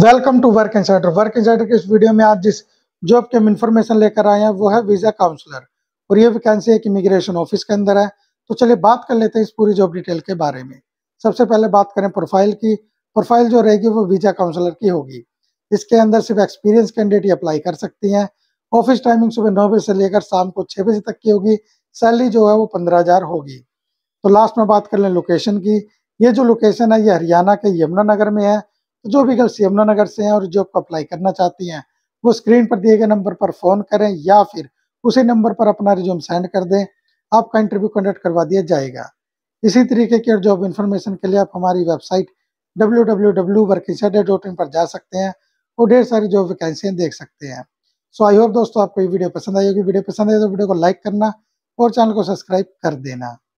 welcome to work insider work insider के इस video में आज जिस जॉब के हम इन्फॉर्मेशन लेकर आए हैं वो है वीज़ा काउंसलर और ये वैकेंसी एक इमिग्रेशन ऑफिस के अंदर है तो चलिए बात कर लेते हैं इस पूरी जॉब डिटेल के बारे में सबसे पहले बात करें प्रोफाइल की प्रोफाइल जो रहेगी वो वीज़ा काउंसलर की होगी इसके अंदर सिर्फ एक्सपीरियंस कैंडिडेट ही अप्लाई कर सकती हैं ऑफिस टाइमिंग सुबह नौ बजे से लेकर शाम को छः बजे तक की होगी सैलरी जो है वो पंद्रह होगी तो लास्ट में बात कर लें लोकेशन की ये जो लोकेशन है ये हरियाणा के यमुना नगर में है तो जो भी गर्ल्स यमुनानगर से हैं और जॉब को अप्लाई करना चाहती हैं वो स्क्रीन पर दिए गए नंबर पर फ़ोन करें या फिर उसी नंबर पर अपना रिज्यूम सेंड कर दें आपका इंटरव्यू कंडक्ट करवा दिया जाएगा इसी तरीके की और जॉब इन्फॉर्मेशन के लिए आप हमारी वेबसाइट डब्ल्यू डब्ल्यू डब्ल्यू पर जा सकते हैं और ढेर सारी जॉब वैकेंसियाँ देख सकते हैं सो आई होप दोस्तों आपको ये वीडियो पसंद आई होगी वीडियो पसंद आए तो वीडियो को लाइक करना और चैनल को सब्सक्राइब कर देना